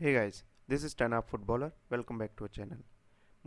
hey guys this is टन आप footballer welcome back to our channel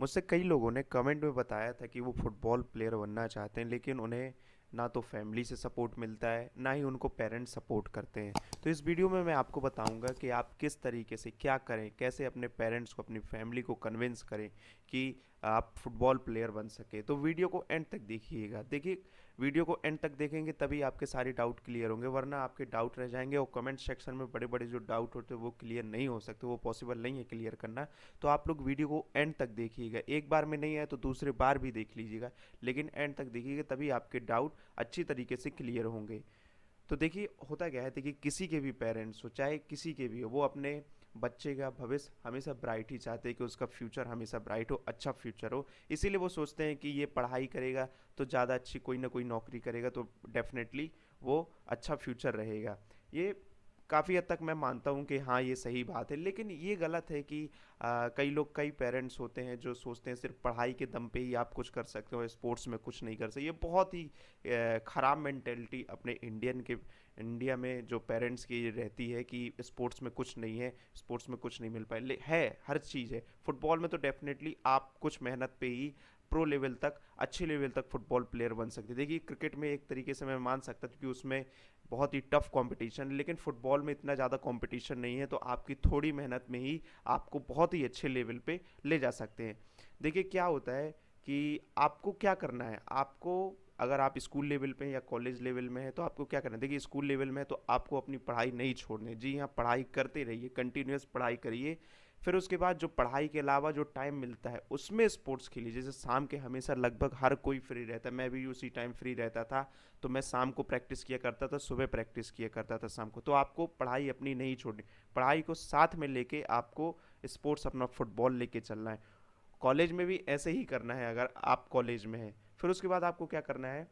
मुझसे कई लोगों ने कमेंट में बताया था कि वो फुटबॉल प्लेयर बनना चाहते हैं लेकिन उन्हें ना तो फैमिली से सपोर्ट मिलता है ना ही उनको पेरेंट्स सपोर्ट करते हैं तो इस वीडियो में मैं आपको बताऊंगा कि आप किस तरीके से क्या करें कैसे अपने पेरेंट्स को अपनी फैमिली को कन्विंस करें कि आप फुटबॉल प्लेयर बन सके तो वीडियो को एंड तक देखिएगा देखिए वीडियो को एंड तक देखेंगे तभी आपके सारे डाउट क्लियर होंगे वरना आपके डाउट रह जाएंगे और कमेंट सेक्शन में बड़े बड़े जो डाउट होते हैं वो क्लियर नहीं हो सकते वो पॉसिबल नहीं है क्लियर करना तो आप लोग वीडियो को एंड तक देखिएगा एक बार में नहीं आए तो दूसरे बार भी देख लीजिएगा लेकिन एंड तक देखिएगा तभी आपके डाउट अच्छी तरीके से क्लियर होंगे तो देखिए होता क्या है देखिए किसी के भी पेरेंट्स हो चाहे किसी के भी हो वो अपने बच्चे का भविष्य हमेशा ब्राइट ही चाहते हैं कि उसका फ्यूचर हमेशा ब्राइट हो अच्छा फ्यूचर हो इसीलिए वो सोचते हैं कि ये पढ़ाई करेगा तो ज़्यादा अच्छी कोई ना कोई नौकरी करेगा तो डेफिनेटली वो अच्छा फ्यूचर रहेगा ये काफ़ी हद तक मैं मानता हूँ कि हाँ ये सही बात है लेकिन ये गलत है कि आ, कई लोग कई पेरेंट्स होते हैं जो सोचते हैं सिर्फ पढ़ाई के दम पे ही आप कुछ कर सकते हो स्पोर्ट्स में कुछ नहीं कर सकते ये बहुत ही ख़राब मैंटेलिटी अपने इंडियन के इंडिया में जो पेरेंट्स की रहती है कि स्पोर्ट्स में कुछ नहीं है स्पोर्ट्स में कुछ नहीं मिल पाए है हर चीज़ है फुटबॉल में तो डेफिनेटली आप कुछ मेहनत पे ही प्रो लेवल तक अच्छे लेवल तक फुटबॉल प्लेयर बन सकते देखिए क्रिकेट में एक तरीके से मैं मान सकता क्योंकि उसमें बहुत ही टफ कंपटीशन लेकिन फुटबॉल में इतना ज़्यादा कंपटीशन नहीं है तो आपकी थोड़ी मेहनत में ही आपको बहुत ही अच्छे लेवल पे ले जा सकते हैं देखिए क्या होता है कि आपको क्या करना है आपको अगर आप स्कूल लेवल पे या कॉलेज लेवल में हैं तो आपको क्या करना है देखिए स्कूल लेवल में है तो आपको अपनी पढ़ाई नहीं छोड़नी जी हाँ पढ़ाई करते रहिए कंटिन्यूस पढ़ाई करिए फिर उसके बाद जो पढ़ाई के अलावा जो टाइम मिलता है उसमें स्पोर्ट्स खेलिए जैसे शाम के हमेशा लगभग हर कोई फ्री रहता है मैं भी उसी टाइम फ्री रहता था तो मैं शाम को प्रैक्टिस किया करता था सुबह प्रैक्टिस किया करता था शाम को तो आपको पढ़ाई अपनी नहीं छोड़नी पढ़ाई को साथ में लेके आपको स्पोर्ट्स अपना फुटबॉल लेके चलना है कॉलेज में भी ऐसे ही करना है अगर आप कॉलेज में हैं फिर उसके बाद आपको क्या करना है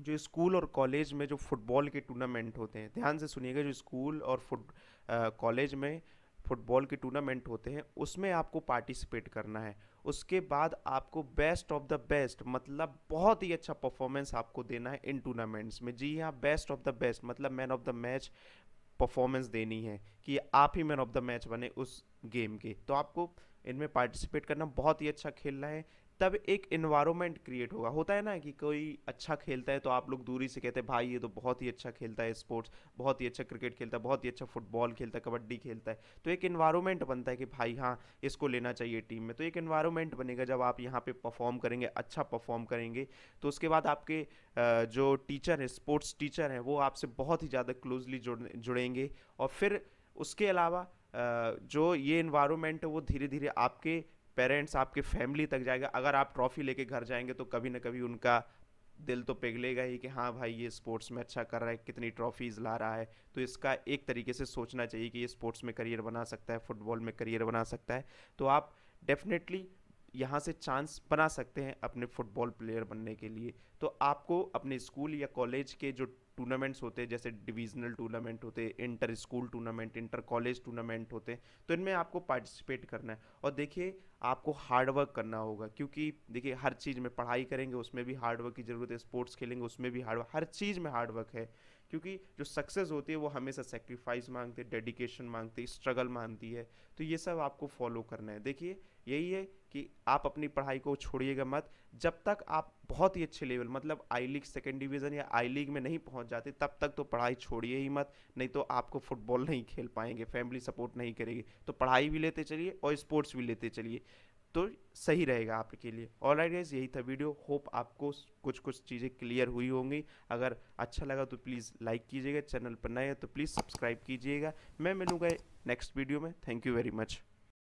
जो स्कूल और कॉलेज में जो फुटबॉल के टूर्नामेंट होते हैं ध्यान से सुनिएगा जो स्कूल और फुट कॉलेज में फुटबॉल के टूर्नामेंट होते हैं उसमें आपको पार्टिसिपेट करना है उसके बाद आपको बेस्ट ऑफ द बेस्ट मतलब बहुत ही अच्छा परफॉर्मेंस आपको देना है इन टूर्नामेंट्स में जी हाँ बेस्ट ऑफ द बेस्ट मतलब man of the match performance देनी है कि आप ही मैन ऑफ द मैच बने उस गेम के तो आपको इनमें पार्टिसिपेट करना बहुत ही अच्छा खेलना है तब एक इन्वायरमेंट क्रिएट होगा होता है ना कि कोई अच्छा खेलता है तो आप लोग दूरी से कहते हैं भाई ये तो बहुत ही अच्छा खेलता है स्पोर्ट्स बहुत ही अच्छा क्रिकेट खेलता है बहुत ही अच्छा फुटबॉल खेलता है कबड्डी खेलता है तो एक इन्वायरमेंट बनता है कि भाई हाँ इसको लेना चाहिए टीम में तो एक इन्वायरमेंट बनेगा जब आप यहाँ पर परफॉर्म करेंगे अच्छा परफॉर्म करेंगे तो उसके बाद आपके जो टीचर हैं स्पोर्ट्स टीचर हैं वो आपसे बहुत ही ज़्यादा क्लोजली जुड़ जुड़ेंगे और फिर उसके अलावा जो ये इन्वायरमेंट है वो धीरे धीरे आपके पेरेंट्स आपके फैमिली तक जाएगा अगर आप ट्रॉफी लेके घर जाएंगे तो कभी ना कभी उनका दिल तो पिघलेगा ही कि हाँ भाई ये स्पोर्ट्स में अच्छा कर रहा है कितनी ट्रॉफीज़ ला रहा है तो इसका एक तरीके से सोचना चाहिए कि ये स्पोर्ट्स में करियर बना सकता है फुटबॉल में करियर बना सकता है तो आप डेफिनेटली यहाँ से चांस बना सकते हैं अपने फुटबॉल प्लेयर बनने के लिए तो आपको अपने स्कूल या कॉलेज के जो टूर्नामेंट्स होते हैं जैसे डिवीजनल टूर्नामेंट होते हैं inter school tournament inter college tournament होते हैं तो इनमें आपको पार्टिसिपेट करना है और देखिए आपको हार्डवर्क करना होगा क्योंकि देखिए हर चीज़ में पढ़ाई करेंगे उसमें भी हार्डवर्क की ज़रूरत है स्पोर्ट्स खेलेंगे उसमें भी हार्डवर्क हर चीज़ में हार्डवर्क है क्योंकि जो सक्सेस होती है वो हमेशा सेक्रीफाइस मांगते डेडिकेशन मांगते स्ट्रगल मांगती है तो ये सब आपको फॉलो करना है देखिए यही है कि आप अपनी पढ़ाई को छोड़िएगा मत जब तक आप बहुत ही अच्छे लेवल मतलब आई लीग सेकेंड डिवीज़न या आई लीग में नहीं पहुंच जाते तब तक तो पढ़ाई छोड़िए ही मत नहीं तो आपको फुटबॉल नहीं खेल पाएंगे फैमिली सपोर्ट नहीं करेगी तो पढ़ाई भी लेते चलिए और स्पोर्ट्स भी लेते चलिए तो सही रहेगा आपके लिए ऑल राइट गाइज यही था वीडियो होप आपको कुछ कुछ चीज़ें क्लियर हुई होंगी अगर अच्छा लगा तो प्लीज़ लाइक कीजिएगा चैनल पर नए हैं तो प्लीज़ सब्सक्राइब कीजिएगा मैं मिलूँगा नेक्स्ट वीडियो में थैंक यू वेरी मच